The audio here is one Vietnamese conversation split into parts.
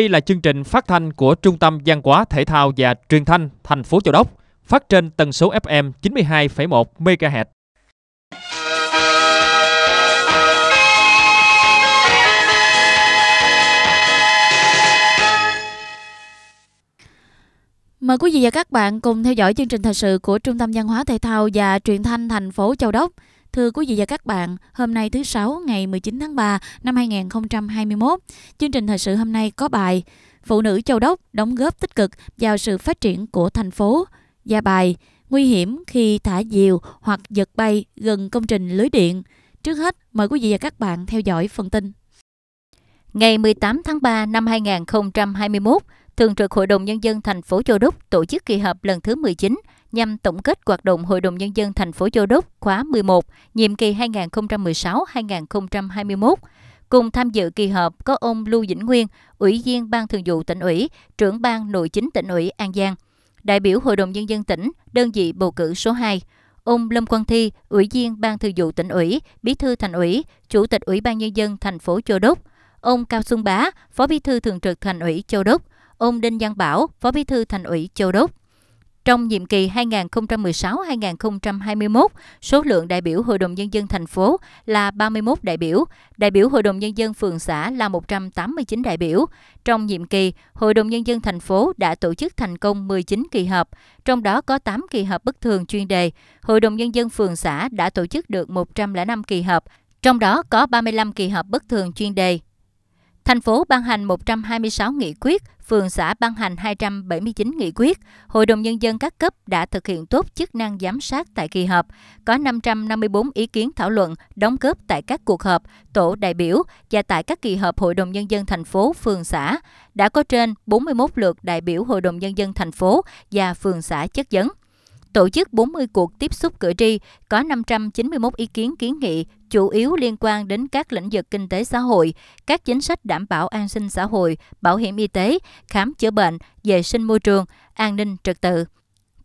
Đây là chương trình phát thanh của Trung tâm Văn hóa Thể thao và Truyền thanh thành phố Châu Đốc, phát trên tần số FM 92,1 MHz. Mời quý vị và các bạn cùng theo dõi chương trình thời sự của Trung tâm Văn hóa Thể thao và Truyền thanh thành phố Châu Đốc. Thưa quý vị và các bạn, hôm nay thứ Sáu ngày 19 tháng 3 năm 2021, chương trình thời sự hôm nay có bài Phụ nữ châu đốc đóng góp tích cực vào sự phát triển của thành phố. Và bài Nguy hiểm khi thả diều hoặc giật bay gần công trình lưới điện. Trước hết, mời quý vị và các bạn theo dõi phần tin. Ngày 18 tháng 3 năm 2021, Thường trực Hội đồng Nhân dân thành phố Châu Đốc tổ chức kỳ họp lần thứ 19 nhằm tổng kết hoạt động Hội đồng Nhân dân thành phố Châu Đốc khóa 11, nhiệm kỳ 2016-2021. Cùng tham dự kỳ họp có ông Lưu Vĩnh Nguyên, Ủy viên Ban Thường vụ tỉnh ủy, trưởng ban nội chính tỉnh ủy An Giang, đại biểu Hội đồng Nhân dân tỉnh, đơn vị bầu cử số 2, ông Lâm Quang Thi, Ủy viên Ban Thường vụ tỉnh ủy, Bí thư thành ủy, Chủ tịch Ủy ban Nhân dân thành phố Châu Đốc, ông Cao Xuân Bá, Phó Bí thư Thường trực Thành ủy Châu Đốc, ông Đinh Văn Bảo, Phó Bí thư Thành ủy Châu Đốc. Trong nhiệm kỳ 2016-2021, số lượng đại biểu Hội đồng Nhân dân thành phố là 31 đại biểu, đại biểu Hội đồng Nhân dân phường xã là 189 đại biểu. Trong nhiệm kỳ, Hội đồng Nhân dân thành phố đã tổ chức thành công 19 kỳ họp, trong đó có 8 kỳ họp bất thường chuyên đề. Hội đồng Nhân dân phường xã đã tổ chức được 105 kỳ họp, trong đó có 35 kỳ họp bất thường chuyên đề, Thành phố ban hành 126 nghị quyết, phường xã ban hành 279 nghị quyết. Hội đồng Nhân dân các cấp đã thực hiện tốt chức năng giám sát tại kỳ họp, có 554 ý kiến thảo luận, đóng góp tại các cuộc họp, tổ đại biểu và tại các kỳ họp Hội đồng Nhân dân thành phố, phường xã. Đã có trên 41 lượt đại biểu Hội đồng Nhân dân thành phố và phường xã chất vấn tổ chức 40 cuộc tiếp xúc cử tri, có 591 ý kiến kiến nghị, chủ yếu liên quan đến các lĩnh vực kinh tế xã hội, các chính sách đảm bảo an sinh xã hội, bảo hiểm y tế, khám chữa bệnh, vệ sinh môi trường, an ninh trật tự.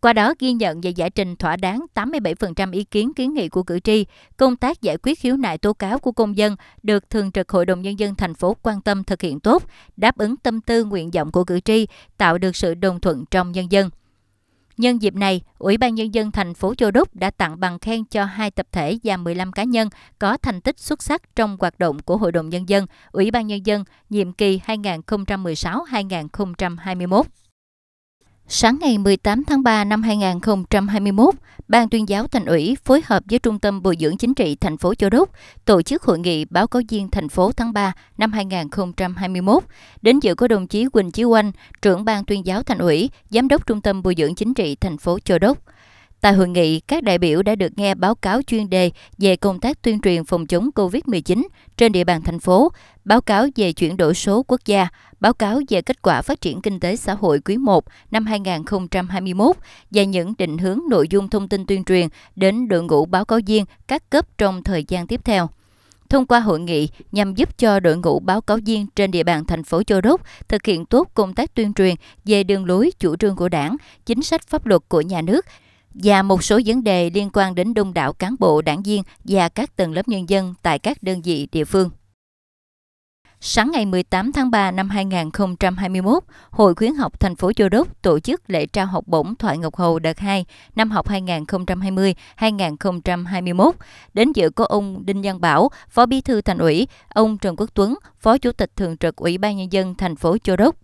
Qua đó ghi nhận và giải trình thỏa đáng 87% ý kiến kiến nghị của cử tri, công tác giải quyết khiếu nại tố cáo của công dân được Thường trực Hội đồng Nhân dân thành phố quan tâm thực hiện tốt, đáp ứng tâm tư nguyện vọng của cử tri, tạo được sự đồng thuận trong nhân dân. Nhân dịp này, Ủy ban Nhân dân thành phố Châu Đốc đã tặng bằng khen cho hai tập thể và 15 cá nhân có thành tích xuất sắc trong hoạt động của Hội đồng Nhân dân, Ủy ban Nhân dân nhiệm kỳ 2016-2021. Sáng ngày 18 tháng 3 năm 2021, Ban tuyên giáo thành ủy phối hợp với Trung tâm Bồi dưỡng Chính trị thành phố Châu Đốc tổ chức hội nghị báo cáo viên thành phố tháng 3 năm 2021. Đến dự có đồng chí Quỳnh Chí Oanh, trưởng Ban tuyên giáo thành ủy, Giám đốc Trung tâm Bồi dưỡng Chính trị thành phố Châu Đốc. Tại hội nghị, các đại biểu đã được nghe báo cáo chuyên đề về công tác tuyên truyền phòng chống COVID-19 trên địa bàn thành phố, báo cáo về chuyển đổi số quốc gia, báo cáo về kết quả phát triển kinh tế xã hội quý 1 năm 2021 và những định hướng nội dung thông tin tuyên truyền đến đội ngũ báo cáo viên các cấp trong thời gian tiếp theo thông qua hội nghị nhằm giúp cho đội ngũ báo cáo viên trên địa bàn thành phố Châu Đốc thực hiện tốt công tác tuyên truyền về đường lối chủ trương của đảng, chính sách pháp luật của nhà nước và một số vấn đề liên quan đến đông đảo cán bộ, đảng viên và các tầng lớp nhân dân tại các đơn vị địa phương. Sáng ngày 18 tháng 3 năm 2021, Hội khuyến học thành phố Châu Đốc tổ chức lễ trao học bổng Thoại Ngọc Hầu đợt 2 năm học 2020-2021. Đến dự có ông Đinh Văn Bảo, Phó Bí thư Thành ủy, ông Trần Quốc Tuấn, Phó Chủ tịch Thường trực Ủy ban Nhân dân thành phố Châu Đốc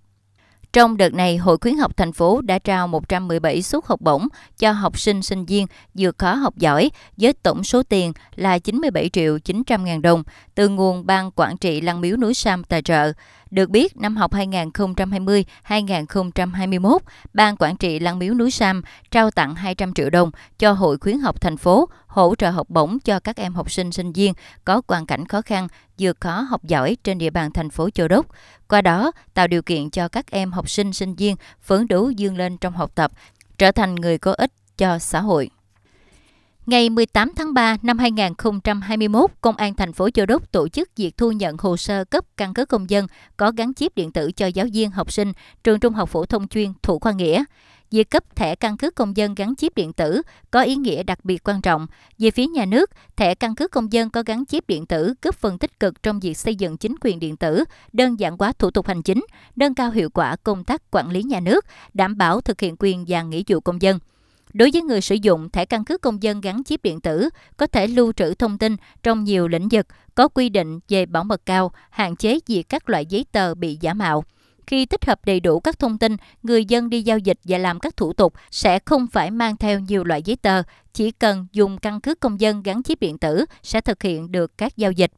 trong đợt này, Hội khuyến học thành phố đã trao 117 suất học bổng cho học sinh sinh viên vượt khó học giỏi với tổng số tiền là 97 triệu 900 ngàn đồng từ nguồn Ban Quản trị Lăng Miếu Núi Sam tài trợ. Được biết, năm học 2020-2021, Ban Quản trị Lăng Miếu Núi Sam trao tặng 200 triệu đồng cho Hội khuyến học thành phố hỗ trợ học bổng cho các em học sinh sinh viên có hoàn cảnh khó khăn vượt khó học giỏi trên địa bàn thành phố Châu Đốc. Qua đó, tạo điều kiện cho các em học sinh sinh viên phấn đấu dương lên trong học tập, trở thành người có ích cho xã hội. Ngày 18 tháng 3 năm 2021, Công an thành phố Châu Đốc tổ chức việc thu nhận hồ sơ cấp căn cước công dân có gắn chip điện tử cho giáo viên, học sinh trường Trung học phổ thông chuyên Thủ Khoa Nghĩa. Việc cấp thẻ căn cước công dân gắn chip điện tử có ý nghĩa đặc biệt quan trọng. Về phía nhà nước, thẻ căn cước công dân có gắn chip điện tử góp phần tích cực trong việc xây dựng chính quyền điện tử, đơn giản hóa thủ tục hành chính, nâng cao hiệu quả công tác quản lý nhà nước, đảm bảo thực hiện quyền và nghĩa vụ công dân. Đối với người sử dụng, thẻ căn cước công dân gắn chip điện tử có thể lưu trữ thông tin trong nhiều lĩnh vực có quy định về bảo mật cao, hạn chế việc các loại giấy tờ bị giả mạo. Khi tích hợp đầy đủ các thông tin, người dân đi giao dịch và làm các thủ tục sẽ không phải mang theo nhiều loại giấy tờ, chỉ cần dùng căn cước công dân gắn chip điện tử sẽ thực hiện được các giao dịch.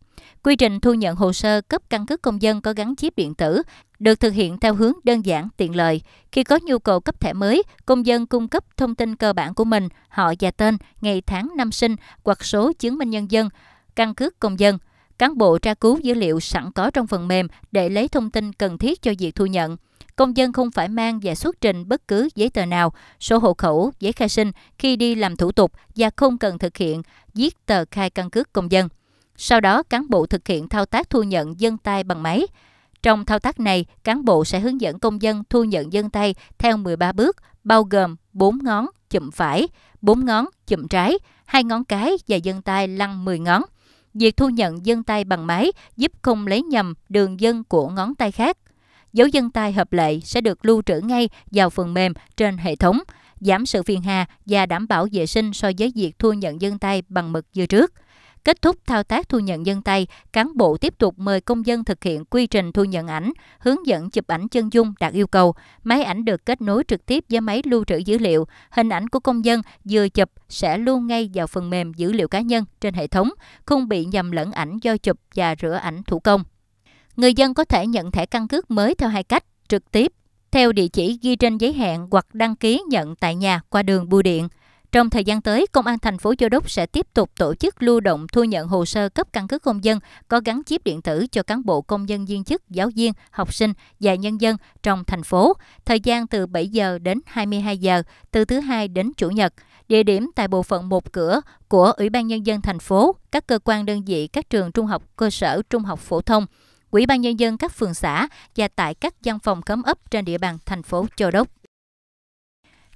Quy trình thu nhận hồ sơ cấp căn cước công dân có gắn chip điện tử được thực hiện theo hướng đơn giản tiện lợi. Khi có nhu cầu cấp thẻ mới, công dân cung cấp thông tin cơ bản của mình, họ và tên, ngày tháng năm sinh hoặc số chứng minh nhân dân, căn cước công dân. Cán bộ tra cứu dữ liệu sẵn có trong phần mềm để lấy thông tin cần thiết cho việc thu nhận. Công dân không phải mang và xuất trình bất cứ giấy tờ nào, sổ hộ khẩu, giấy khai sinh khi đi làm thủ tục và không cần thực hiện viết tờ khai căn cước công dân. Sau đó, cán bộ thực hiện thao tác thu nhận dân tay bằng máy. Trong thao tác này, cán bộ sẽ hướng dẫn công dân thu nhận dân tay theo 13 bước, bao gồm 4 ngón chụm phải, 4 ngón chụm trái, hai ngón cái và dân tay lăn 10 ngón. Việc thu nhận dân tay bằng máy giúp không lấy nhầm đường dân của ngón tay khác. Dấu dân tay hợp lệ sẽ được lưu trữ ngay vào phần mềm trên hệ thống, giảm sự phiền hà và đảm bảo vệ sinh so với việc thu nhận dân tay bằng mực như trước. Kết thúc thao tác thu nhận dân tay, cán bộ tiếp tục mời công dân thực hiện quy trình thu nhận ảnh, hướng dẫn chụp ảnh chân dung đạt yêu cầu. Máy ảnh được kết nối trực tiếp với máy lưu trữ dữ liệu. Hình ảnh của công dân vừa chụp sẽ lưu ngay vào phần mềm dữ liệu cá nhân trên hệ thống, không bị nhầm lẫn ảnh do chụp và rửa ảnh thủ công. Người dân có thể nhận thẻ căn cước mới theo hai cách, trực tiếp theo địa chỉ ghi trên giấy hẹn hoặc đăng ký nhận tại nhà qua đường bưu điện. Trong thời gian tới, Công an thành phố Châu Đốc sẽ tiếp tục tổ chức lưu động thu nhận hồ sơ cấp căn cước công dân có gắn chip điện tử cho cán bộ công dân viên chức, giáo viên, học sinh và nhân dân trong thành phố, thời gian từ 7 giờ đến 22 giờ, từ thứ hai đến chủ nhật. Địa điểm tại bộ phận một cửa của Ủy ban Nhân dân thành phố, các cơ quan đơn vị, các trường trung học cơ sở, trung học phổ thông. Ủy ban Nhân dân các phường xã và tại các văn phòng cấm ấp trên địa bàn thành phố Châu Đốc.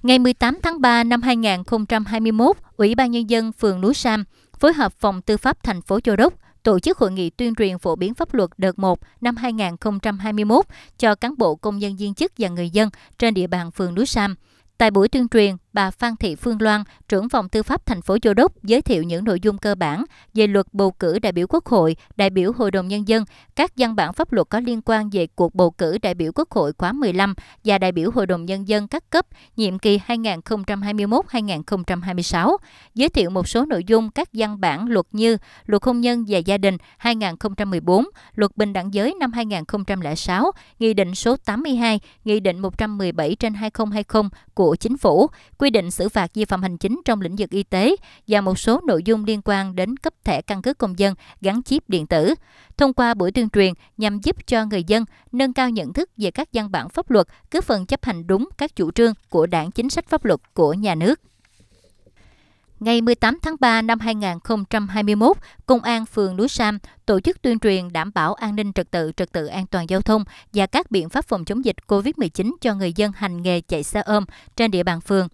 Ngày 18 tháng 3 năm 2021, Ủy ban Nhân dân phường Núi Sam phối hợp Phòng Tư pháp thành phố Châu Đốc tổ chức hội nghị tuyên truyền phổ biến pháp luật đợt 1 năm 2021 cho cán bộ công nhân viên chức và người dân trên địa bàn phường Núi Sam. Tại buổi tuyên truyền, bà Phan Thị Phương Loan, trưởng phòng tư pháp thành phố Châu Đốc giới thiệu những nội dung cơ bản về luật bầu cử đại biểu Quốc hội, đại biểu Hội đồng Nhân dân, các văn bản pháp luật có liên quan về cuộc bầu cử đại biểu Quốc hội khóa 15 và đại biểu Hội đồng Nhân dân các cấp nhiệm kỳ 2021-2026, giới thiệu một số nội dung các văn bản luật như Luật Hôn nhân và Gia đình 2014, Luật Bình đẳng giới năm 2006, Nghị định số 82, Nghị định 117 trên 2020 của Chính phủ, quy định xử phạt vi phạm hành chính trong lĩnh vực y tế và một số nội dung liên quan đến cấp thẻ căn cước công dân gắn chip điện tử. Thông qua buổi tuyên truyền nhằm giúp cho người dân nâng cao nhận thức về các văn bản pháp luật, góp phần chấp hành đúng các chủ trương của đảng chính sách pháp luật của nhà nước. Ngày 18 tháng 3 năm 2021, Công an phường Núi Sam tổ chức tuyên truyền đảm bảo an ninh trật tự, trật tự an toàn giao thông và các biện pháp phòng chống dịch COVID-19 cho người dân hành nghề chạy xe ôm trên địa bàn phường.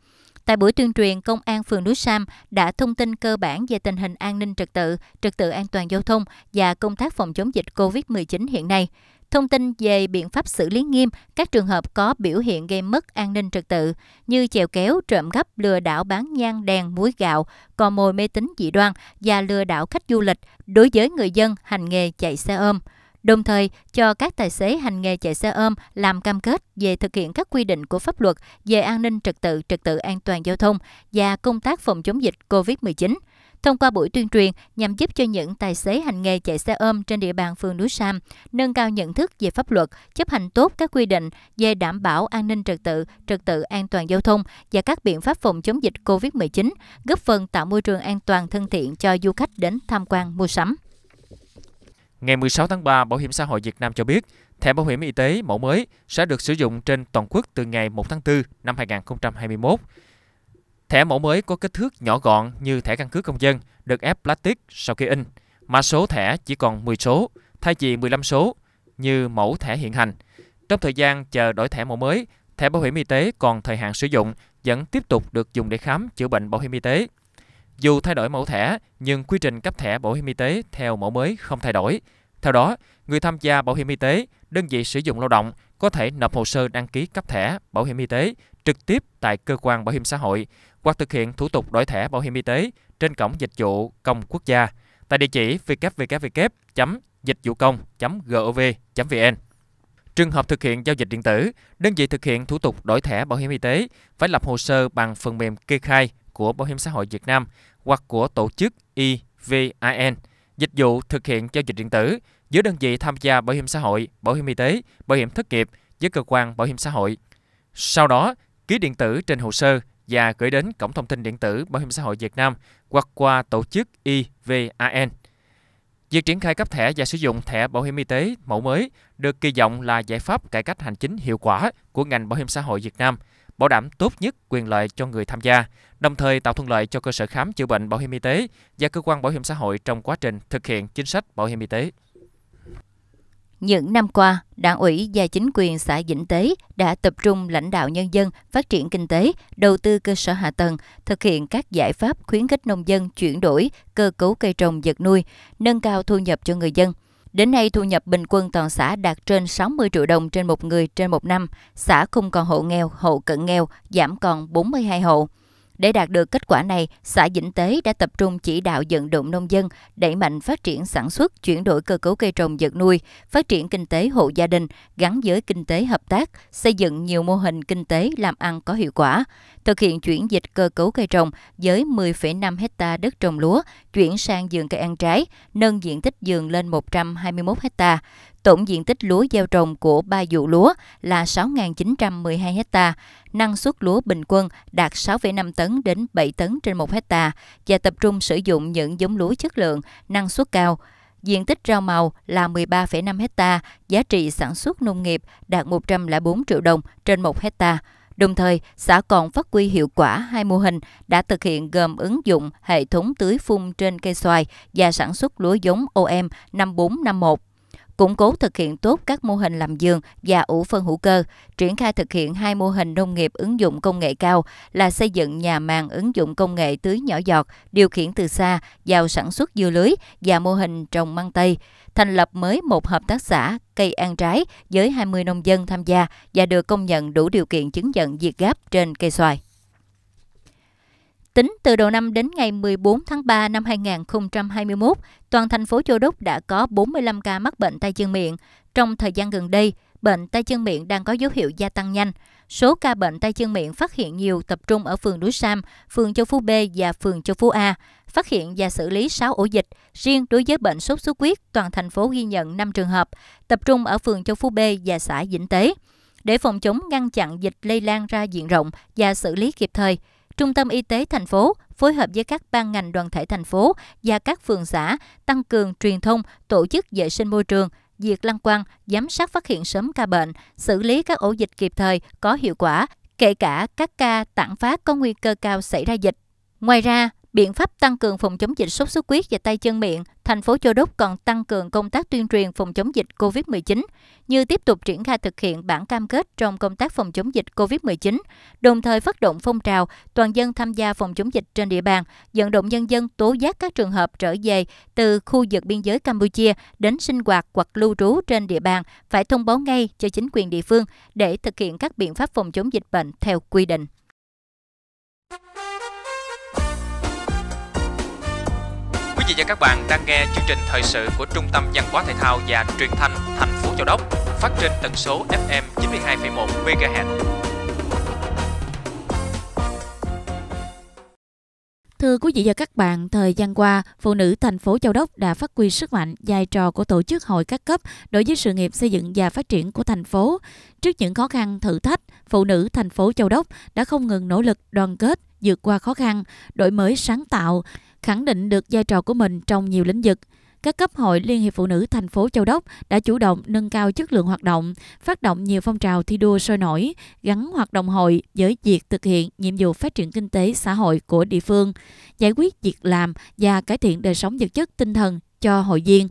Tại buổi tuyên truyền, Công an phường Núi Sam đã thông tin cơ bản về tình hình an ninh trật tự, trật tự an toàn giao thông và công tác phòng chống dịch COVID-19 hiện nay. Thông tin về biện pháp xử lý nghiêm các trường hợp có biểu hiện gây mất an ninh trật tự như chèo kéo, trộm gấp, lừa đảo bán nhang đèn, muối gạo, cò mồi mê tín dị đoan và lừa đảo khách du lịch đối với người dân hành nghề chạy xe ôm đồng thời cho các tài xế hành nghề chạy xe ôm làm cam kết về thực hiện các quy định của pháp luật về an ninh trật tự, trật tự an toàn giao thông và công tác phòng chống dịch COVID-19 thông qua buổi tuyên truyền nhằm giúp cho những tài xế hành nghề chạy xe ôm trên địa bàn phường Núi Sam nâng cao nhận thức về pháp luật, chấp hành tốt các quy định về đảm bảo an ninh trật tự, trật tự an toàn giao thông và các biện pháp phòng chống dịch COVID-19, góp phần tạo môi trường an toàn thân thiện cho du khách đến tham quan mua sắm. Ngày 16 tháng 3, Bảo hiểm xã hội Việt Nam cho biết, thẻ bảo hiểm y tế mẫu mới sẽ được sử dụng trên toàn quốc từ ngày 1 tháng 4 năm 2021. Thẻ mẫu mới có kích thước nhỏ gọn như thẻ căn cước công dân, được ép plastic sau khi in. Mã số thẻ chỉ còn 10 số, thay vì 15 số như mẫu thẻ hiện hành. Trong thời gian chờ đổi thẻ mẫu mới, thẻ bảo hiểm y tế còn thời hạn sử dụng vẫn tiếp tục được dùng để khám chữa bệnh bảo hiểm y tế. Dù thay đổi mẫu thẻ, nhưng quy trình cấp thẻ bảo hiểm y tế theo mẫu mới không thay đổi. Theo đó, người tham gia bảo hiểm y tế, đơn vị sử dụng lao động có thể nộp hồ sơ đăng ký cấp thẻ bảo hiểm y tế trực tiếp tại cơ quan bảo hiểm xã hội hoặc thực hiện thủ tục đổi thẻ bảo hiểm y tế trên cổng dịch vụ công quốc gia tại địa chỉ www.dịchvucông.gov.vn. Trường hợp thực hiện giao dịch điện tử, đơn vị thực hiện thủ tục đổi thẻ bảo hiểm y tế phải lập hồ sơ bằng phần mềm kê khai của Bảo hiểm xã hội Việt Nam hoặc của tổ chức EVIN, dịch vụ thực hiện giao dịch điện tử giữa đơn vị tham gia bảo hiểm xã hội, bảo hiểm y tế, bảo hiểm thất nghiệp với cơ quan bảo hiểm xã hội. Sau đó, ký điện tử trên hồ sơ và gửi đến Cổng Thông tin Điện tử Bảo hiểm xã hội Việt Nam hoặc qua tổ chức EVIN. Việc triển khai cấp thẻ và sử dụng thẻ bảo hiểm y tế mẫu mới được kỳ vọng là giải pháp cải cách hành chính hiệu quả của ngành bảo hiểm xã hội Việt Nam – bảo đảm tốt nhất quyền lợi cho người tham gia, đồng thời tạo thuận lợi cho cơ sở khám chữa bệnh bảo hiểm y tế và cơ quan bảo hiểm xã hội trong quá trình thực hiện chính sách bảo hiểm y tế. Những năm qua, Đảng ủy và chính quyền xã Vĩnh Tế đã tập trung lãnh đạo nhân dân phát triển kinh tế, đầu tư cơ sở hạ tầng, thực hiện các giải pháp khuyến khích nông dân chuyển đổi cơ cấu cây trồng vật nuôi, nâng cao thu nhập cho người dân – Đến nay, thu nhập bình quân toàn xã đạt trên 60 triệu đồng trên một người trên một năm. Xã không còn hộ nghèo, hộ cận nghèo, giảm còn 42 hộ. Để đạt được kết quả này, xã Vĩnh Tế đã tập trung chỉ đạo vận động nông dân, đẩy mạnh phát triển sản xuất, chuyển đổi cơ cấu cây trồng vật nuôi, phát triển kinh tế hộ gia đình, gắn với kinh tế hợp tác, xây dựng nhiều mô hình kinh tế làm ăn có hiệu quả thực hiện chuyển dịch cơ cấu cây trồng với 10,5 hecta đất trồng lúa chuyển sang vườn cây ăn trái, nâng diện tích vườn lên 121 hecta. Tổng diện tích lúa gieo trồng của ba vụ lúa là 6.912 hecta, năng suất lúa bình quân đạt 6,5 tấn đến 7 tấn trên 1 hecta và tập trung sử dụng những giống lúa chất lượng, năng suất cao, diện tích rau màu là 13,5 hecta, giá trị sản xuất nông nghiệp đạt 104 triệu đồng trên 1 hecta. Đồng thời, xã còn phát huy hiệu quả hai mô hình đã thực hiện gồm ứng dụng hệ thống tưới phun trên cây xoài và sản xuất lúa giống OM 5451 củng cố thực hiện tốt các mô hình làm giường và ủ phân hữu cơ, triển khai thực hiện hai mô hình nông nghiệp ứng dụng công nghệ cao là xây dựng nhà màng ứng dụng công nghệ tưới nhỏ giọt, điều khiển từ xa vào sản xuất dưa lưới và mô hình trồng măng tây, thành lập mới một hợp tác xã cây ăn trái với 20 nông dân tham gia và được công nhận đủ điều kiện chứng nhận việt gáp trên cây xoài. Tính từ đầu năm đến ngày 14 tháng 3 năm 2021, toàn thành phố Châu Đốc đã có 45 ca mắc bệnh tay chân miệng. Trong thời gian gần đây, bệnh tay chân miệng đang có dấu hiệu gia tăng nhanh. Số ca bệnh tay chân miệng phát hiện nhiều tập trung ở phường Núi Sam, phường Châu Phú B và phường Châu Phú A. Phát hiện và xử lý 6 ổ dịch. Riêng đối với bệnh sốt xuất huyết, toàn thành phố ghi nhận 5 trường hợp, tập trung ở phường Châu Phú B và xã Vĩnh Tế. Để phòng chống ngăn chặn dịch lây lan ra diện rộng và xử lý kịp thời, Trung tâm Y tế thành phố phối hợp với các ban ngành đoàn thể thành phố và các phường xã tăng cường truyền thông, tổ chức vệ sinh môi trường, diệt lăng quăng, giám sát phát hiện sớm ca bệnh, xử lý các ổ dịch kịp thời có hiệu quả, kể cả các ca tản phát có nguy cơ cao xảy ra dịch. Ngoài ra, Biện pháp tăng cường phòng chống dịch sốt xuất huyết và tay chân miệng, thành phố Châu Đốc còn tăng cường công tác tuyên truyền phòng chống dịch COVID-19, như tiếp tục triển khai thực hiện bản cam kết trong công tác phòng chống dịch COVID-19, đồng thời phát động phong trào toàn dân tham gia phòng chống dịch trên địa bàn, vận động nhân dân tố giác các trường hợp trở về từ khu vực biên giới Campuchia đến sinh hoạt hoặc lưu trú trên địa bàn phải thông báo ngay cho chính quyền địa phương để thực hiện các biện pháp phòng chống dịch bệnh theo quy định. Quý vị và các bạn đang nghe chương trình thời sự của Trung tâm Văn hóa Thể thao và Truyền thanh thành phố Châu Đốc phát trên tần số FM 92,1 MHz. Thưa quý vị và các bạn, thời gian qua, phụ nữ thành phố Châu Đốc đã phát huy sức mạnh vai trò của tổ chức hội các cấp đối với sự nghiệp xây dựng và phát triển của thành phố. Trước những khó khăn thử thách, phụ nữ thành phố Châu Đốc đã không ngừng nỗ lực đoàn kết, vượt qua khó khăn, đổi mới sáng tạo, khẳng định được vai trò của mình trong nhiều lĩnh vực. Các cấp hội Liên hiệp Phụ nữ thành phố Châu Đốc đã chủ động nâng cao chất lượng hoạt động, phát động nhiều phong trào thi đua sôi nổi, gắn hoạt động hội với việc thực hiện nhiệm vụ phát triển kinh tế xã hội của địa phương, giải quyết việc làm và cải thiện đời sống vật chất tinh thần cho hội viên.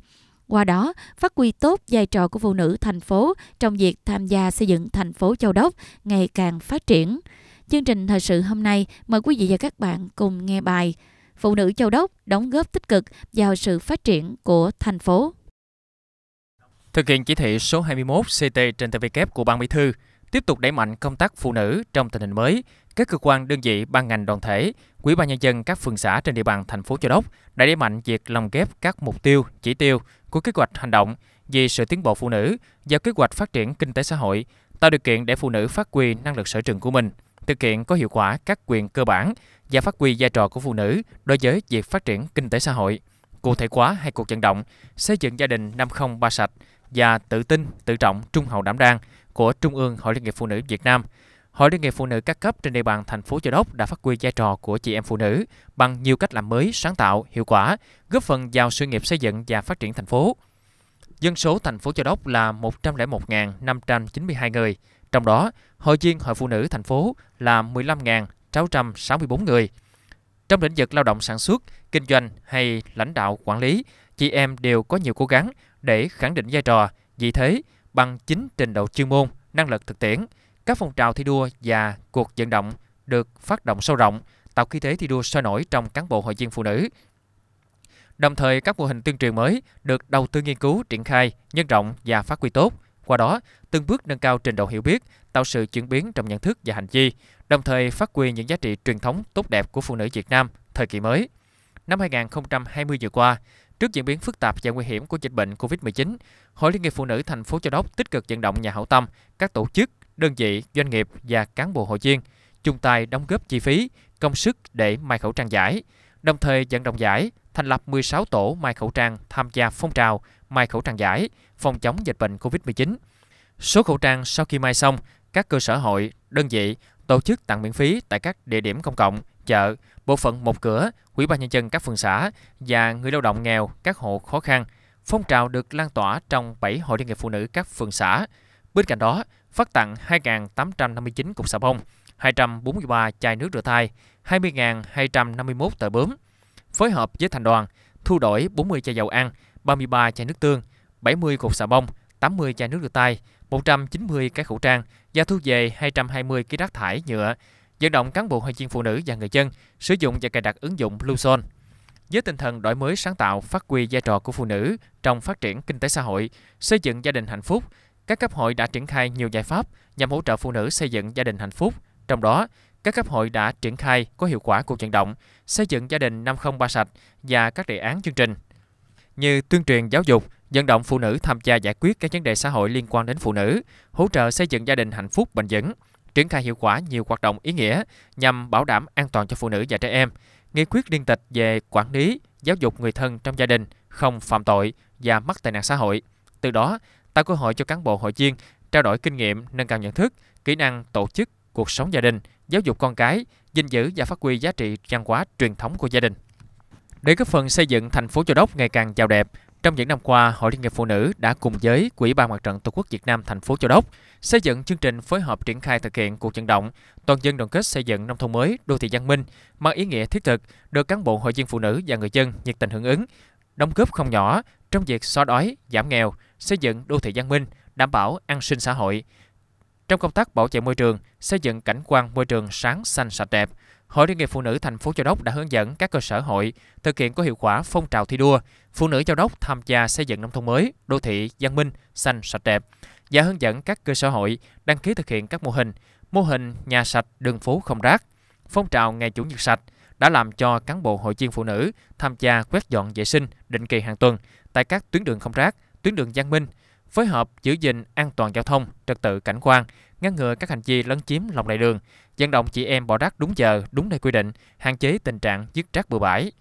Qua đó, phát huy tốt vai trò của phụ nữ thành phố trong việc tham gia xây dựng thành phố Châu Đốc ngày càng phát triển. Chương trình thời sự hôm nay mời quý vị và các bạn cùng nghe bài phụ nữ Châu Đốc đóng góp tích cực vào sự phát triển của thành phố. Thực hiện chỉ thị số 21 CT trên TVK e của Ban Bí thư, tiếp tục đẩy mạnh công tác phụ nữ trong tình hình mới, các cơ quan đơn vị ban ngành đoàn thể, quỹ ban nhân dân các phường xã trên địa bàn thành phố Châu Đốc đã đẩy mạnh việc lồng ghép các mục tiêu, chỉ tiêu của kế hoạch hành động vì sự tiến bộ phụ nữ vào kế hoạch phát triển kinh tế xã hội, tạo điều kiện để phụ nữ phát huy năng lực sở trường của mình – thực hiện có hiệu quả các quyền cơ bản và phát huy vai trò của phụ nữ đối với việc phát triển kinh tế xã hội. Cụ thể hóa hai cuộc vận động xây dựng gia đình 503 sạch và tự tin, tự trọng, trung hậu đảm đang của Trung ương Hội Liên hiệp Phụ nữ Việt Nam. Hội Liên hiệp Phụ nữ các cấp trên địa bàn thành phố Châu Đốc đã phát huy vai trò của chị em phụ nữ bằng nhiều cách làm mới, sáng tạo, hiệu quả, góp phần vào sự nghiệp xây dựng và phát triển thành phố. Dân số thành phố Châu Đốc là 101.592 người, trong đó, hội viên hội phụ nữ thành phố là 15.664 người. Trong lĩnh vực lao động sản xuất, kinh doanh hay lãnh đạo quản lý, chị em đều có nhiều cố gắng để khẳng định vai trò, vị thế bằng chính trình độ chuyên môn, năng lực thực tiễn. Các phong trào thi đua và cuộc vận động được phát động sâu rộng, tạo khí thế thi đua sôi nổi trong cán bộ hội viên phụ nữ. Đồng thời, các mô hình tuyên truyền mới được đầu tư nghiên cứu, triển khai, nhân rộng và phát huy tốt. Qua đó, từng bước nâng cao trình độ hiểu biết, tạo sự chuyển biến trong nhận thức và hành vi, đồng thời phát huy những giá trị truyền thống tốt đẹp của phụ nữ Việt Nam thời kỳ mới. Năm 2020 vừa qua, trước diễn biến phức tạp và nguy hiểm của dịch bệnh COVID-19, Hội Liên hiệp Phụ nữ thành phố Châu Đốc tích cực vận động nhà hảo tâm, các tổ chức, đơn vị, doanh nghiệp và cán bộ hội viên chung tay đóng góp chi phí, công sức để may khẩu trang giải, đồng thời vận động giải, thành lập 16 tổ may khẩu trang tham gia phong trào may khẩu trang giải phòng chống dịch bệnh COVID-19. Số khẩu trang sau khi may xong, các cơ sở hội, đơn vị tổ chức tặng miễn phí tại các địa điểm công cộng, chợ, bộ phận một cửa, ủy ban nhân dân các phường xã và người lao động nghèo, các hộ khó khăn. Phong trào được lan tỏa trong 7 hội liên hiệp phụ nữ các phường xã. Bên cạnh đó, phát tặng 2.859 cục xà bông, 243 chai nước rửa tay, 20.251 tờ bướm. Phối hợp với thành đoàn, thu đổi 40 chai dầu ăn, 33 chai nước tương, 70 cục xà bông, 80 chai nước rửa tay, 190 cái khẩu trang và thu về 220 kg rác thải nhựa, dẫn động cán bộ hội viên phụ nữ và người dân sử dụng và cài đặt ứng dụng Bluezone. Với tinh thần đổi mới sáng tạo, phát huy vai trò của phụ nữ trong phát triển kinh tế xã hội, xây dựng gia đình hạnh phúc, các cấp hội đã triển khai nhiều giải pháp nhằm hỗ trợ phụ nữ xây dựng gia đình hạnh phúc. Trong đó, các cấp hội đã triển khai có hiệu quả cuộc vận động xây dựng gia đình 503 sạch và các đề án chương trình như tuyên truyền giáo dục, vận động phụ nữ tham gia giải quyết các vấn đề xã hội liên quan đến phụ nữ, hỗ trợ xây dựng gia đình hạnh phúc bền vững, triển khai hiệu quả nhiều hoạt động ý nghĩa nhằm bảo đảm an toàn cho phụ nữ và trẻ em. Nghị quyết liên tịch về quản lý, giáo dục người thân trong gia đình không phạm tội và mắc tệ nạn xã hội. Từ đó, tạo cơ hội cho cán bộ hội viên trao đổi kinh nghiệm, nâng cao nhận thức, kỹ năng tổ chức cuộc sống gia đình, giáo dục con cái, gìn giữ và phát huy giá trị văn hóa truyền thống của gia đình. Để góp phần xây dựng thành phố Châu Đốc ngày càng giàu đẹp, trong những năm qua, Hội Liên hiệp Phụ nữ đã cùng với Quỹ ban Mặt trận Tổ quốc Việt Nam thành phố Châu Đốc xây dựng chương trình phối hợp triển khai thực hiện cuộc vận động toàn dân đoàn kết xây dựng nông thôn mới, đô thị văn minh mang ý nghĩa thiết thực được cán bộ hội viên phụ nữ và người dân nhiệt tình hưởng ứng, đóng góp không nhỏ trong việc xóa đói, giảm nghèo, xây dựng đô thị văn minh, đảm bảo an sinh xã hội. Trong công tác bảo vệ môi trường, xây dựng cảnh quan môi trường sáng xanh sạch đẹp, Hội Liên hiệp Phụ nữ thành phố Châu Đốc đã hướng dẫn các cơ sở hội thực hiện có hiệu quả phong trào thi đua phụ nữ Châu Đốc tham gia xây dựng nông thôn mới, đô thị văn minh, xanh sạch đẹp và hướng dẫn các cơ sở hội đăng ký thực hiện các mô hình, mô hình nhà sạch, đường phố không rác, phong trào ngày chủ nhật sạch đã làm cho cán bộ hội viên phụ nữ tham gia quét dọn vệ sinh định kỳ hàng tuần tại các tuyến đường không rác, tuyến đường văn minh, phối hợp giữ gìn an toàn giao thông, trật tự cảnh quan, ngăn ngừa các hành vi lấn chiếm lòng lề đường, vận động chị em bỏ rác đúng giờ, đúng nơi quy định, hạn chế tình trạng dứt rác bừa bãi.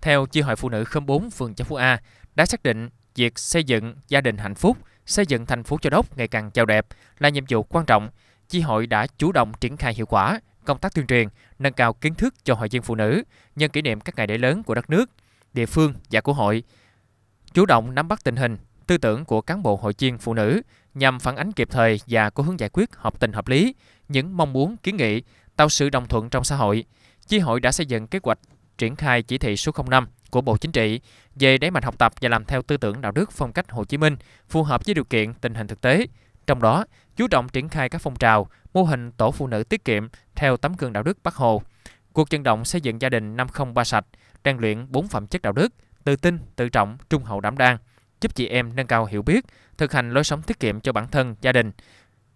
Theo chi hội phụ nữ khóm 4 phường Châu Phú A, đã xác định việc xây dựng gia đình hạnh phúc, xây dựng thành phố Châu Đốc ngày càng giàu đẹp là nhiệm vụ quan trọng. Chi hội đã chủ động triển khai hiệu quả công tác tuyên truyền, nâng cao kiến thức cho hội viên phụ nữ nhân kỷ niệm các ngày lễ lớn của đất nước, địa phương và của hội. Chủ động nắm bắt tình hình, tư tưởng của cán bộ hội viên phụ nữ nhằm phản ánh kịp thời và có hướng giải quyết hợp tình hợp lý, những mong muốn kiến nghị tạo sự đồng thuận trong xã hội. Chi hội đã xây dựng kế hoạch triển khai chỉ thị số 05 của Bộ Chính trị về đẩy mạnh học tập và làm theo tư tưởng đạo đức phong cách Hồ Chí Minh phù hợp với điều kiện tình hình thực tế. Trong đó, chú trọng triển khai các phong trào, mô hình tổ phụ nữ tiết kiệm theo tấm gương đạo đức Bắc Hồ, cuộc vận động xây dựng gia đình 503 sạch, trang luyện bốn phẩm chất đạo đức, tự tin, tự trọng, trung hậu đảm đang, giúp chị em nâng cao hiểu biết, thực hành lối sống tiết kiệm cho bản thân, gia đình,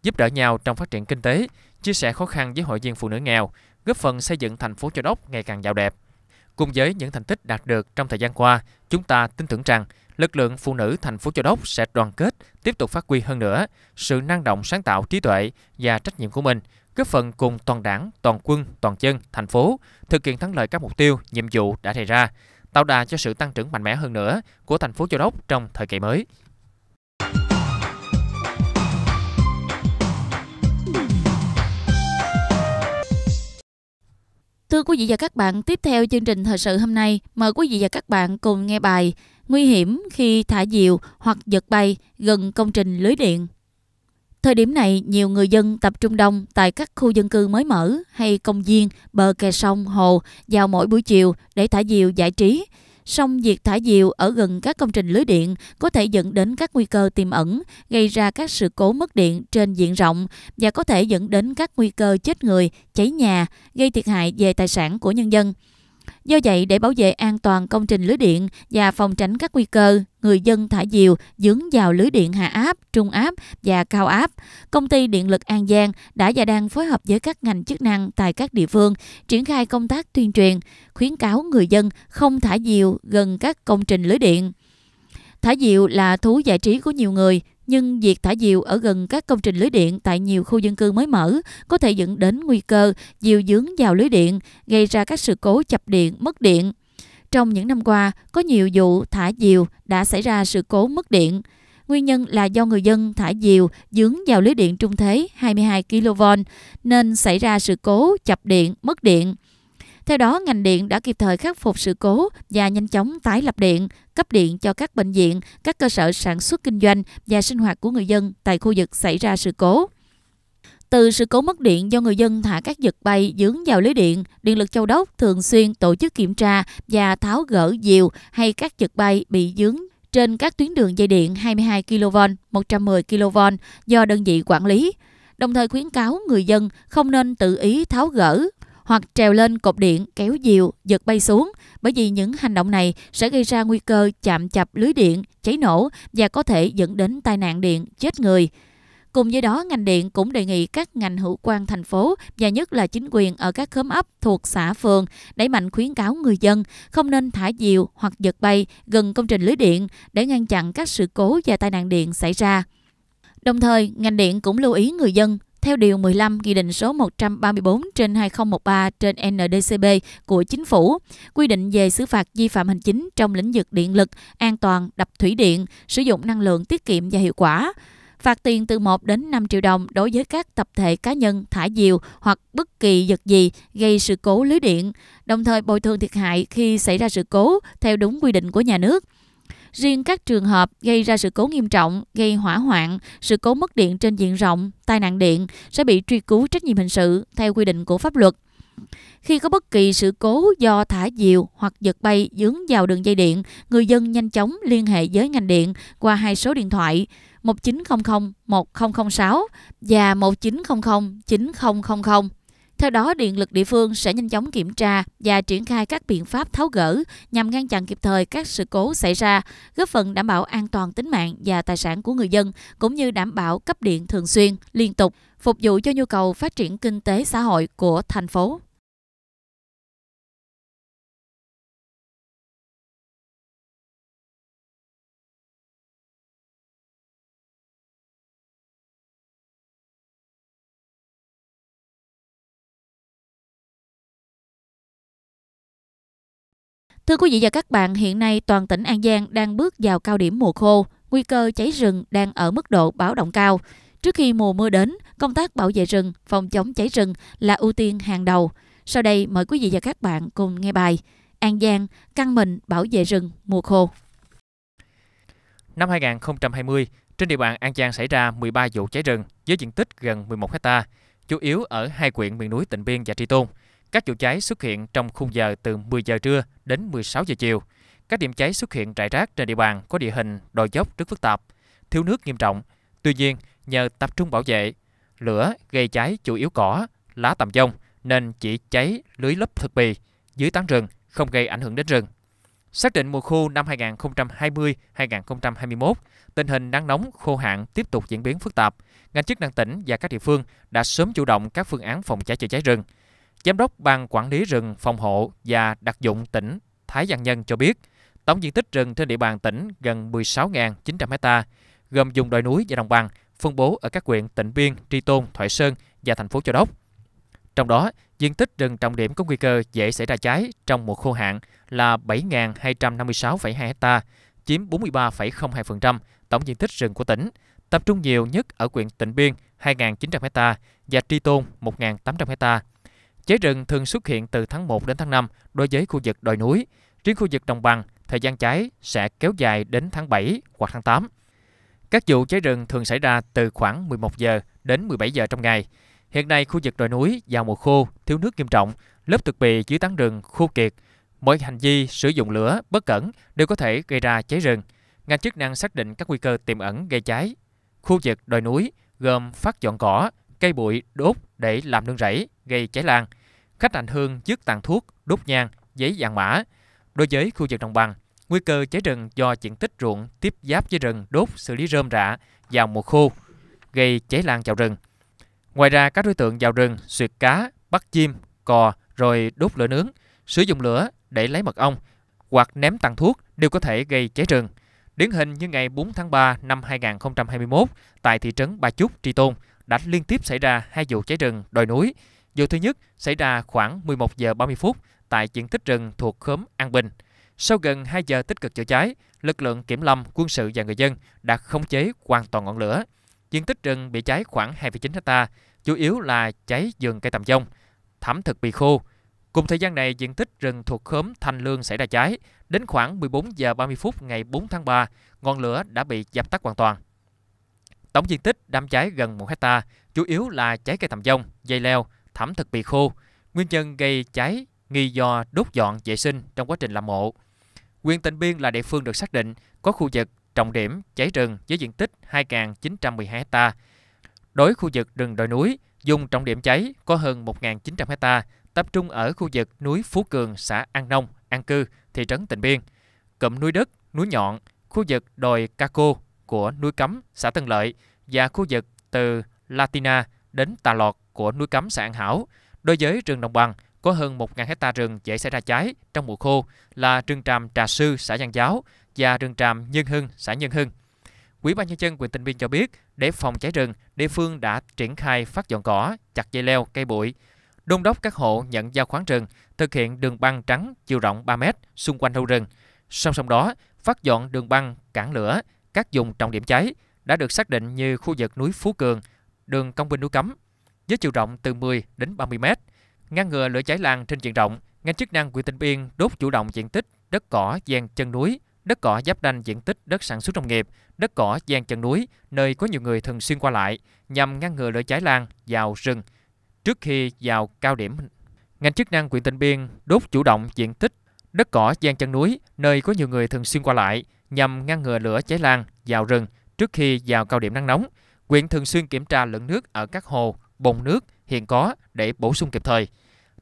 giúp đỡ nhau trong phát triển kinh tế, chia sẻ khó khăn với hội viên phụ nữ nghèo, góp phần xây dựng thành phố Châu Đốc ngày càng giàu đẹp. Cùng với những thành tích đạt được trong thời gian qua, chúng ta tin tưởng rằng lực lượng phụ nữ thành phố Châu Đốc sẽ đoàn kết, tiếp tục phát huy hơn nữa sự năng động sáng tạo trí tuệ và trách nhiệm của mình, góp phần cùng toàn đảng, toàn quân, toàn dân, thành phố thực hiện thắng lợi các mục tiêu, nhiệm vụ đã đề ra, tạo đà cho sự tăng trưởng mạnh mẽ hơn nữa của thành phố Châu Đốc trong thời kỳ mới. Thưa quý vị và các bạn, tiếp theo chương trình thời sự hôm nay, mời quý vị và các bạn cùng nghe bài Nguy hiểm khi thả diều hoặc giật bay gần công trình lưới điện. Thời điểm này, nhiều người dân tập trung đông tại các khu dân cư mới mở hay công viên, bờ kè sông, hồ vào mỗi buổi chiều để thả diều giải trí – Song việc thả diều ở gần các công trình lưới điện có thể dẫn đến các nguy cơ tiềm ẩn, gây ra các sự cố mất điện trên diện rộng và có thể dẫn đến các nguy cơ chết người, cháy nhà, gây thiệt hại về tài sản của nhân dân. Do vậy, để bảo vệ an toàn công trình lưới điện và phòng tránh các nguy cơ, người dân thả diều dướng vào lưới điện hạ áp, trung áp và cao áp, công ty điện lực An Giang đã và đang phối hợp với các ngành chức năng tại các địa phương triển khai công tác tuyên truyền, khuyến cáo người dân không thả diều gần các công trình lưới điện. Thả diều là thú giải trí của nhiều người, nhưng việc thả diều ở gần các công trình lưới điện tại nhiều khu dân cư mới mở có thể dẫn đến nguy cơ diều dướng vào lưới điện, gây ra các sự cố chập điện, mất điện. Trong những năm qua, có nhiều vụ thả diều đã xảy ra sự cố mất điện. Nguyên nhân là do người dân thả diều dướng vào lưới điện trung thế 22 kV nên xảy ra sự cố chập điện, mất điện. Theo đó, ngành điện đã kịp thời khắc phục sự cố và nhanh chóng tái lập điện, cấp điện cho các bệnh viện, các cơ sở sản xuất kinh doanh và sinh hoạt của người dân tại khu vực xảy ra sự cố. Từ sự cố mất điện do người dân thả các vật bay dướng vào lưới điện, Điện lực Châu Đốc thường xuyên tổ chức kiểm tra và tháo gỡ diều hay các vật bay bị dướng trên các tuyến đường dây điện 22 kV, 110 kV do đơn vị quản lý đồng thời khuyến cáo người dân không nên tự ý tháo gỡ hoặc trèo lên cột điện, kéo diều, giật bay xuống, bởi vì những hành động này sẽ gây ra nguy cơ chạm chập lưới điện, cháy nổ và có thể dẫn đến tai nạn điện, chết người. Cùng với đó, ngành điện cũng đề nghị các ngành hữu quan thành phố và nhất là chính quyền ở các khóm ấp thuộc xã phường đẩy mạnh khuyến cáo người dân không nên thả diều hoặc giật bay gần công trình lưới điện để ngăn chặn các sự cố và tai nạn điện xảy ra. Đồng thời, ngành điện cũng lưu ý người dân theo Điều 15 Nghị định số 134 trên 2013 trên NDCB của Chính phủ, quy định về xử phạt vi phạm hành chính trong lĩnh vực điện lực, an toàn, đập thủy điện, sử dụng năng lượng tiết kiệm và hiệu quả, phạt tiền từ 1 đến 5 triệu đồng đối với các tập thể cá nhân thả diều hoặc bất kỳ vật gì gây sự cố lưới điện, đồng thời bồi thường thiệt hại khi xảy ra sự cố theo đúng quy định của nhà nước. Riêng các trường hợp gây ra sự cố nghiêm trọng, gây hỏa hoạn, sự cố mất điện trên diện rộng, tai nạn điện sẽ bị truy cứu trách nhiệm hình sự theo quy định của pháp luật. Khi có bất kỳ sự cố do thả diều hoặc giật bay dướng vào đường dây điện, người dân nhanh chóng liên hệ với ngành điện qua hai số điện thoại 1900 1006 và 1900 9000. Theo đó, điện lực địa phương sẽ nhanh chóng kiểm tra và triển khai các biện pháp tháo gỡ nhằm ngăn chặn kịp thời các sự cố xảy ra, góp phần đảm bảo an toàn tính mạng và tài sản của người dân, cũng như đảm bảo cấp điện thường xuyên, liên tục, phục vụ cho nhu cầu phát triển kinh tế xã hội của thành phố. Thưa quý vị và các bạn, hiện nay toàn tỉnh An Giang đang bước vào cao điểm mùa khô, nguy cơ cháy rừng đang ở mức độ báo động cao. Trước khi mùa mưa đến, công tác bảo vệ rừng, phòng chống cháy rừng là ưu tiên hàng đầu. Sau đây mời quý vị và các bạn cùng nghe bài An Giang căng mình bảo vệ rừng mùa khô. Năm 2020, trên địa bàn An Giang xảy ra 13 vụ cháy rừng với diện tích gần 11 hecta, chủ yếu ở hai huyện miền núi Tịnh Biên và Tri Tôn. Các vụ cháy xuất hiện trong khung giờ từ 10 giờ trưa đến 16 giờ chiều. Các điểm cháy xuất hiện rải rác trên địa bàn có địa hình đồi dốc rất phức tạp, thiếu nước nghiêm trọng. Tuy nhiên, nhờ tập trung bảo vệ, lửa gây cháy chủ yếu cỏ, lá tầm dông nên chỉ cháy lưới lớp thực bì dưới tán rừng, không gây ảnh hưởng đến rừng. Xác định mùa khô năm 2020-2021, tình hình nắng nóng khô hạn tiếp tục diễn biến phức tạp. Ngành chức năng tỉnh và các địa phương đã sớm chủ động các phương án phòng cháy chữa cháy rừng – Giám đốc Ban Quản lý rừng phòng hộ và đặc dụng tỉnh Thái Giang Nhân cho biết, tổng diện tích rừng trên địa bàn tỉnh gần 16.900 hecta, gồm vùng đồi núi và đồng bằng, phân bố ở các huyện Tịnh Biên, Tri Tôn, Thoại Sơn và thành phố Châu Đốc. Trong đó, diện tích rừng trọng điểm có nguy cơ dễ xảy ra cháy trong mùa khô hạn là 7.256,2 hecta, chiếm 43,02% tổng diện tích rừng của tỉnh, tập trung nhiều nhất ở huyện Tịnh Biên 2.900 hecta và Tri Tôn 1.800 hecta. Cháy rừng thường xuất hiện từ tháng 1 đến tháng 5 đối với khu vực đồi núi. Riêng khu vực đồng bằng, thời gian cháy sẽ kéo dài đến tháng 7 hoặc tháng 8. Các vụ cháy rừng thường xảy ra từ khoảng 11 giờ đến 17 giờ trong ngày. Hiện nay khu vực đồi núi vào mùa khô, thiếu nước nghiêm trọng, lớp thực bì dưới tán rừng khô kiệt. Mọi hành vi sử dụng lửa bất cẩn đều có thể gây ra cháy rừng. Ngành chức năng xác định các nguy cơ tiềm ẩn gây cháy. Khu vực đồi núi gồm phát dọn cỏ, cây bụi đốt để làm nương rẫy gây cháy lan – khách hành hương dứt tàn thuốc, đốt nhang, giấy vàng mã. Đối với khu vực đồng bằng, nguy cơ cháy rừng do diện tích ruộng tiếp giáp với rừng đốt xử lý rơm rạ vào mùa khô, gây cháy lan vào rừng. Ngoài ra, các đối tượng vào rừng xuyệt cá, bắt chim, cò rồi đốt lửa nướng, sử dụng lửa để lấy mật ong hoặc ném tàn thuốc đều có thể gây cháy rừng. Điển hình như ngày 4 tháng 3 năm 2021 tại thị trấn Ba Chúc, Tri Tôn đã liên tiếp xảy ra hai vụ cháy rừng đồi núi Vụ thứ nhất xảy ra khoảng 11 giờ 30 phút tại diện tích rừng thuộc khóm An Bình. Sau gần 2 giờ tích cực chữa cháy, lực lượng kiểm lâm, quân sự và người dân đã khống chế hoàn toàn ngọn lửa. Diện tích rừng bị cháy khoảng 2,9 hecta, chủ yếu là cháy rừng cây tầm dông, thảm thực bị khô. Cùng thời gian này, diện tích rừng thuộc khóm Thanh Lương xảy ra cháy. Đến khoảng 14 giờ 30 phút ngày 4 tháng 3, ngọn lửa đã bị dập tắt hoàn toàn. Tổng diện tích đám cháy gần 1 hecta, chủ yếu là cháy cây tầm dông, dây leo, thẩm thực bị khô. Nguyên nhân gây cháy nghi do đốt dọn vệ sinh trong quá trình làm mộ. Quyện Tịnh Biên là địa phương được xác định có khu vực trọng điểm cháy rừng với diện tích 2.912 ha Đối khu vực rừng đồi núi, dùng trọng điểm cháy có hơn 1.900 ha tập trung ở khu vực núi Phú Cường, xã An Nông, An Cư, thị trấn Tịnh Biên, cụm núi đất, núi nhọn, khu vực đồi Ca Cô của núi Cấm, xã Tân Lợi và khu vực từ Latina đến Tà Lọt, của núi cấm xã An Hảo. Đối với rừng đồng bằng, có hơn 1.000 hecta rừng dễ xảy ra cháy trong mùa khô là rừng tràm Trà Sư, xã Giang Giáo và rừng tràm Nhân Hưng, xã Nhân Hưng. Quỹ ban nhân dân huyện Tịnh Biên cho biết, để phòng cháy rừng, địa phương đã triển khai phát dọn cỏ, chặt dây leo, cây bụi, đôn đốc các hộ nhận giao khoáng rừng, thực hiện đường băng trắng chiều rộng 3 mét xung quanh râu rừng. Song song đó, phát dọn đường băng cản lửa các vùng trọng điểm cháy đã được xác định như khu vực núi Phú Cường, đường Công binh núi Cấm, với chiều rộng từ 10 đến 30 m, ngăn ngừa lửa cháy lan trên diện rộng. Ngành chức năng huyện Tịnh Biên đốt chủ động diện tích đất cỏ gian chân núi, đất cỏ giáp ranh diện tích đất sản xuất nông nghiệp, đất cỏ gian chân núi nơi có nhiều người thường xuyên qua lại nhằm ngăn ngừa lửa cháy lan vào rừng trước khi vào cao điểm. Ngành chức năng huyện Tịnh Biên đốt chủ động diện tích đất cỏ gian chân núi nơi có nhiều người thường xuyên qua lại nhằm ngăn ngừa lửa cháy lan vào rừng trước khi vào cao điểm nắng nóng. Quyện thường xuyên kiểm tra lượng nước ở các hồ, bồn nước hiện có để bổ sung kịp thời.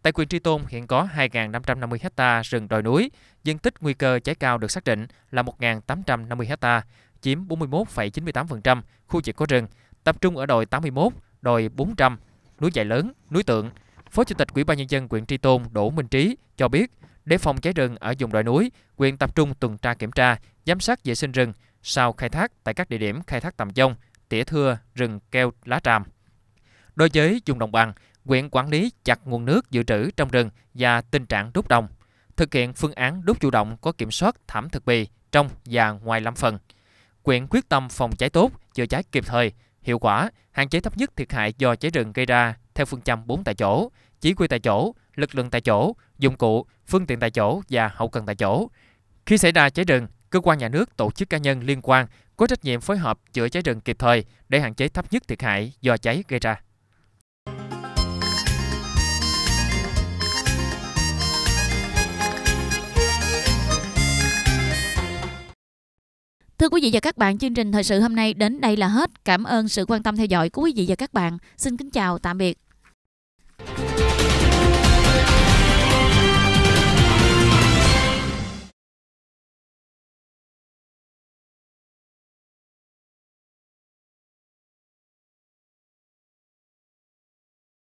Tại quyền Tri Tôn hiện có 2.550 ha rừng đồi núi, diện tích nguy cơ cháy cao được xác định là 1.850 ha, chiếm 41,98% khu vực có rừng, tập trung ở đồi 81, đồi 400, núi dại lớn, núi tượng. Phó Chủ tịch Ủy ban nhân dân huyện Tri Tôn Đỗ Minh Trí cho biết, để phòng cháy rừng ở vùng đồi núi, quyền tập trung tuần tra kiểm tra, giám sát vệ sinh rừng sau khai thác tại các địa điểm khai thác tầm dông, tỉa thưa, rừng keo lá tràm. Đối với vùng đồng bằng, quyện quản lý chặt nguồn nước dự trữ trong rừng và tình trạng đốt đồng, thực hiện phương án đốt chủ động có kiểm soát thảm thực bì trong và ngoài lâm phần. Quyện quyết tâm phòng cháy tốt, chữa cháy kịp thời, hiệu quả, hạn chế thấp nhất thiệt hại do cháy rừng gây ra theo phương châm 4 tại chỗ, chỉ huy tại chỗ, lực lượng tại chỗ, dụng cụ, phương tiện tại chỗ và hậu cần tại chỗ. Khi xảy ra cháy rừng, cơ quan nhà nước, tổ chức cá nhân liên quan có trách nhiệm phối hợp chữa cháy rừng kịp thời để hạn chế thấp nhất thiệt hại do cháy gây ra. Thưa quý vị và các bạn, chương trình thời sự hôm nay đến đây là hết. Cảm ơn sự quan tâm theo dõi của quý vị và các bạn. Xin kính chào, tạm biệt.